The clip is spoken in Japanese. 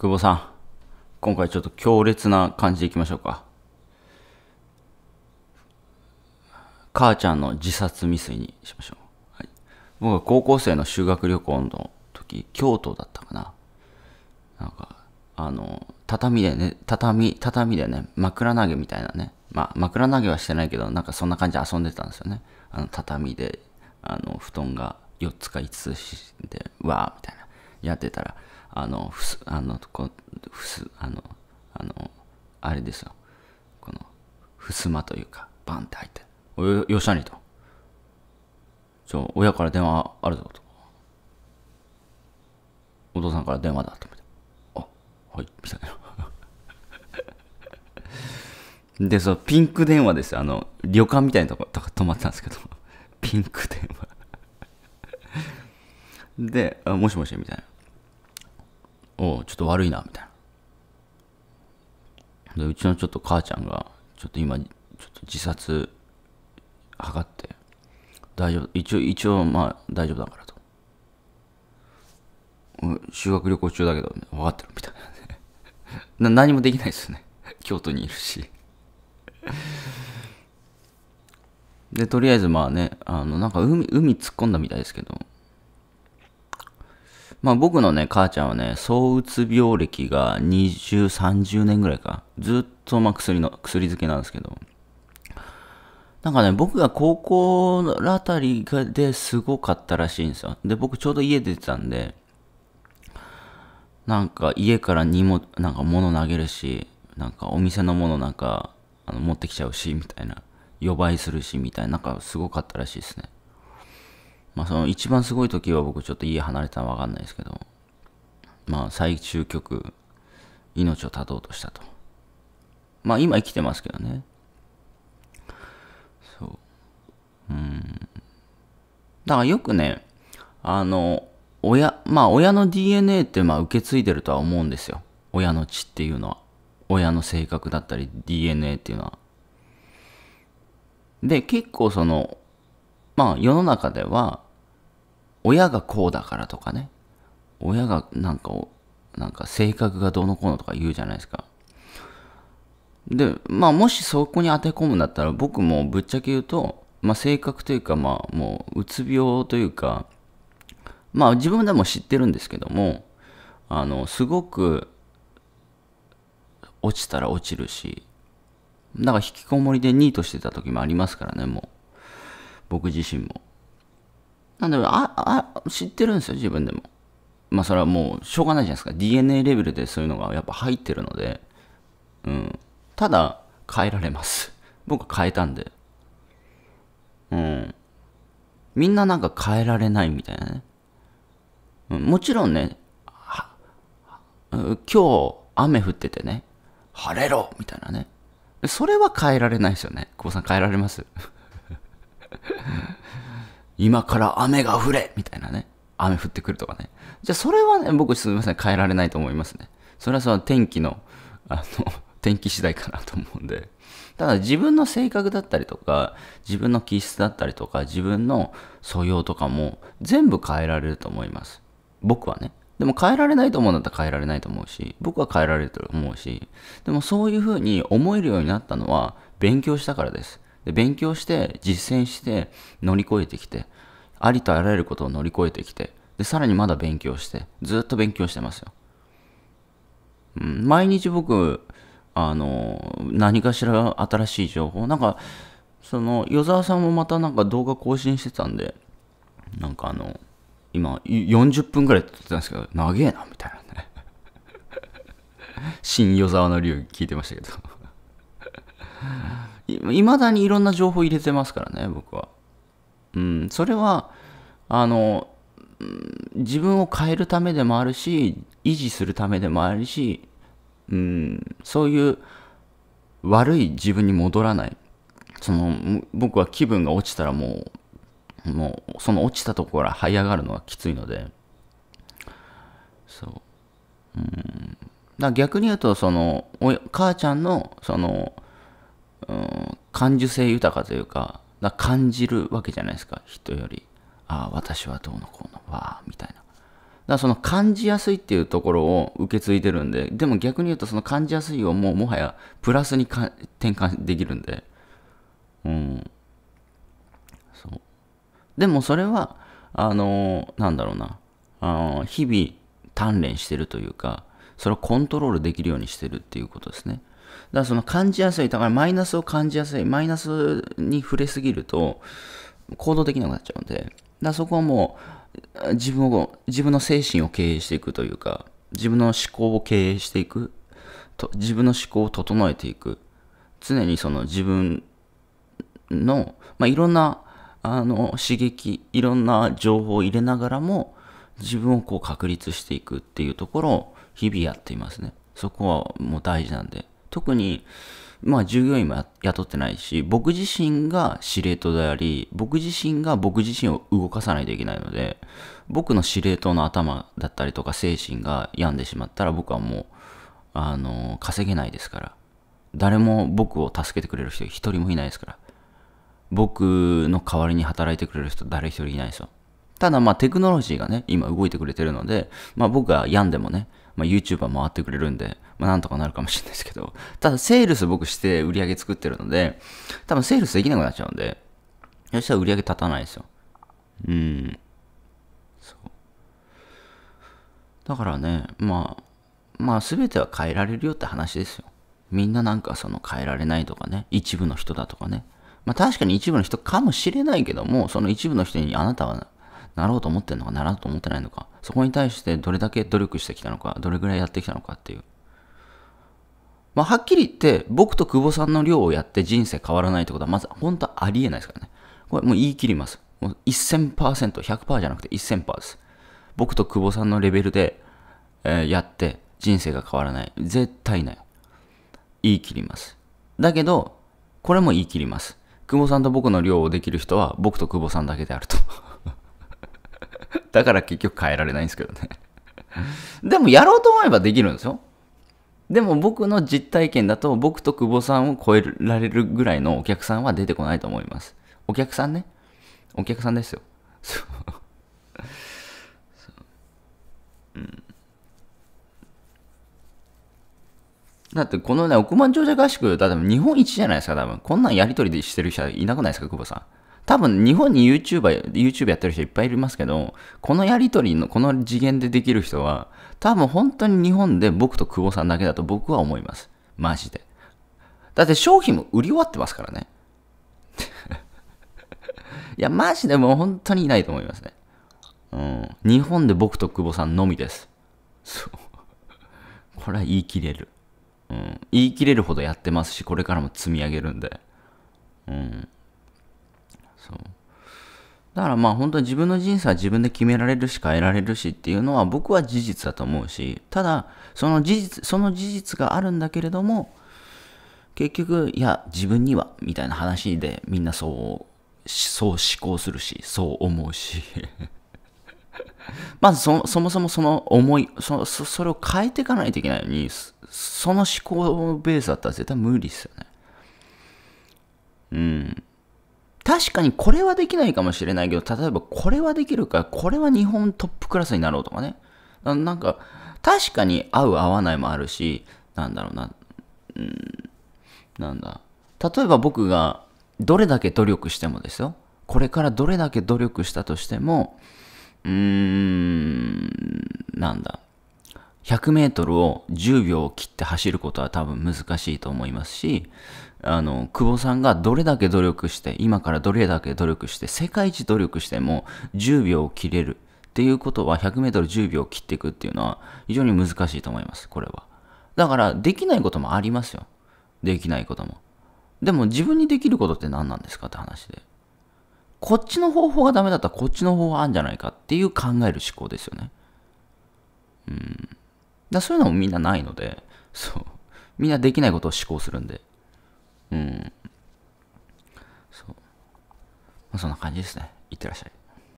久保さん、今回ちょっと強烈な感じでいきましょうか。母ちゃんの自殺未遂にしましょう。はい、僕は高校生の修学旅行の時、京都だったかな。なんか、あの、畳でね、畳、畳でね、枕投げみたいなね。まあ、枕投げはしてないけど、なんかそんな感じで遊んでたんですよね。あの、畳で、あの、布団が4つか5つしてわーみたいな、やってたら、あのふすあのこふすあのあのあれですよこのふすまというかバンって入って「およよしゃに」と「ちょ親から電話あるぞ」と「お父さんから電話だ」と思って「あはい」みたいな でそうピンク電話ですあの旅館みたいなところ泊まってたんですけど ピンク電話 であ「もしもし」みたいなおちょっと悪いな、みたいな。で、うちのちょっと母ちゃんが、ちょっと今、ちょっと自殺、図って、大丈夫、一応、一応、まあ、大丈夫だからと。修学旅行中だけど、分かってる、みたいな な。何もできないですね。京都にいるしで、とりあえずまあね、あの、なんか海、海突っ込んだみたいですけど、まあ僕のね、母ちゃんはね、躁うつ病歴が20、30年ぐらいか。ずっとまあ薬の、薬漬けなんですけど。なんかね、僕が高校あたりがですごかったらしいんですよ。で、僕ちょうど家出てたんで、なんか家から荷物、なんか物投げるし、なんかお店のものなんかあの持ってきちゃうし、みたいな。予売するし、みたいな。なんかすごかったらしいですね。まあその一番すごい時は僕ちょっと家離れたのわかんないですけど、まあ最終局、命を絶とうとしたと。まあ今生きてますけどね。そう。うん。だからよくね、あの、親、まあ親の DNA ってまあ受け継いでるとは思うんですよ。親の血っていうのは。親の性格だったり DNA っていうのは。で、結構その、まあ世の中では、親がこうだからとかね、親がなんか、なんか性格がどうのこうのとか言うじゃないですか。で、まあもしそこに当て込むんだったら僕もぶっちゃけ言うと、まあ性格というかまあもううつ病というか、まあ自分でも知ってるんですけども、あの、すごく落ちたら落ちるし、だから引きこもりでニートしてた時もありますからね、もう。僕自身も。なんで、あ、あ、知ってるんですよ、自分でも。まあそれはもうしょうがないじゃないですか。DNA レベルでそういうのがやっぱ入ってるので、うん。ただ、変えられます。僕変えたんで。うん。みんななんか変えられないみたいなね。うん、もちろんね、今日雨降っててね、晴れろみたいなね。それは変えられないですよね。久保さん変えられます 今から雨が降れみたいなね。雨降ってくるとかね。じゃあそれはね、僕すみません、変えられないと思いますね。それはその天気の、あの、天気次第かなと思うんで。ただ自分の性格だったりとか、自分の気質だったりとか、自分の素養とかも全部変えられると思います。僕はね。でも変えられないと思うんだったら変えられないと思うし、僕は変えられると思うし、でもそういうふうに思えるようになったのは勉強したからです。で勉強して実践して乗り越えてきてありとあらゆることを乗り越えてきてでさらにまだ勉強してずっと勉強してますよ、うん、毎日僕あの何かしら新しい情報なんかその与沢さんもまたなんか動画更新してたんでなんかあの今40分ぐらい撮ってたんですけど長えなみたいなね 新与沢の理由聞いてましたけどいまだにいろんな情報入れてますからね、僕は。うん、それは、あの、自分を変えるためでもあるし、維持するためでもあるし、うん、そういう悪い自分に戻らない。その、僕は気分が落ちたらもう、もう、その落ちたところから這い上がるのはきついので、そう。うん。だ逆に言うと、その、お母ちゃんの、その、うん、感受性豊かというか、か感じるわけじゃないですか、人より。ああ、私はどうのこうの、わあ、みたいな。だからその感じやすいっていうところを受け継いでるんで、でも逆に言うとその感じやすいをもうもはやプラスに転換できるんで。うん。そう。でもそれは、あのー、なんだろうな。あのー、日々鍛錬してるというか、それをコントロールできるようにしてるっていうことですね。だからその感じやすい、だからマイナスを感じやすい、マイナスに触れすぎると行動できなくなっちゃうんで、だそこはもう自分を、自分の精神を経営していくというか、自分の思考を経営していく、と自分の思考を整えていく。常にその自分の、まあ、いろんなあの刺激、いろんな情報を入れながらも、自分をこう確立していくっていうところを日々やっていますね。そこはもう大事なんで。特に、まあ、従業員も雇ってないし、僕自身が司令塔であり、僕自身が僕自身を動かさないといけないので、僕の司令塔の頭だったりとか精神が病んでしまったら僕はもう、あの、稼げないですから。誰も僕を助けてくれる人一人もいないですから。僕の代わりに働いてくれる人誰一人いないですよ。ただまあテクノロジーがね、今動いてくれてるので、まあ僕が病んでもね、まあ、YouTuber 回ってくれるんで、まあ、なんとかなるかもしれないですけど、ただセールス僕して売り上げ作ってるので、多分セールスできなくなっちゃうんで、そしたら売り上げ立たないですよ。うん。そう。だからね、まあ、まあ全ては変えられるよって話ですよ。みんななんかその変えられないとかね、一部の人だとかね。まあ確かに一部の人かもしれないけども、その一部の人にあなたはなろうと思ってんのかならんと思ってないのか。そこに対してどれだけ努力してきたのか、どれぐらいやってきたのかっていう。まあ、はっきり言って、僕と久保さんの量をやって人生変わらないってことは、まず本当はありえないですからね。これもう言い切ります。もう1000%、100%じゃなくて1000%です。僕と久保さんのレベルで、えー、やって人生が変わらない。絶対ない。言い切ります。だけど、これも言い切ります。久保さんと僕の量をできる人は僕と久保さんだけであると。だから結局変えられないんですけどね でもやろうと思えばできるんですよ。でも僕の実体験だと僕と久保さんを超えられるぐらいのお客さんは出てこないと思います。お客さんね。お客さんですよ。そう。うん。だってこのね、億万長者合宿、だって日本一じゃないですか、多分。こんなんやりとりでしてる人はいなくないですか、久保さん。多分日本に YouTuber、YouTube やってる人いっぱいいますけど、このやりとりの、この次元でできる人は、多分本当に日本で僕と久保さんだけだと僕は思います。マジで。だって商品も売り終わってますからね。いや、マジでもう本当にいないと思いますね。うん。日本で僕と久保さんのみです。そう。これは言い切れる。うん。言い切れるほどやってますし、これからも積み上げるんで。うん。そうだからまあ本当に自分の人生は自分で決められるしか得られるしっていうのは僕は事実だと思うし、ただその事実、その事実があるんだけれども、結局、いや、自分には、みたいな話でみんなそう、そう思考するし、そう思うし。まずそそもそもその思いそそ、それを変えていかないといけないのに、その思考ベースだったら絶対無理ですよね。うん。確かにこれはできないかもしれないけど、例えばこれはできるから、これは日本トップクラスになろうとかね。なんか、確かに合う合わないもあるし、なんだろうな、うん、なんだ。例えば僕がどれだけ努力してもですよ。これからどれだけ努力したとしても、うーん、なんだ。100メートルを10秒を切って走ることは多分難しいと思いますし、あの、久保さんがどれだけ努力して、今からどれだけ努力して、世界一努力しても10秒を切れるっていうことは100メートル10秒を切っていくっていうのは非常に難しいと思います、これは。だから、できないこともありますよ。できないことも。でも自分にできることって何なんですかって話で。こっちの方法がダメだったらこっちの方法あるんじゃないかっていう考える思考ですよね。うん。だそういうのもみんなないので、そう。みんなできないことを思考するんで。うん。そう。まあ、そんな感じですね。いってらっしゃい。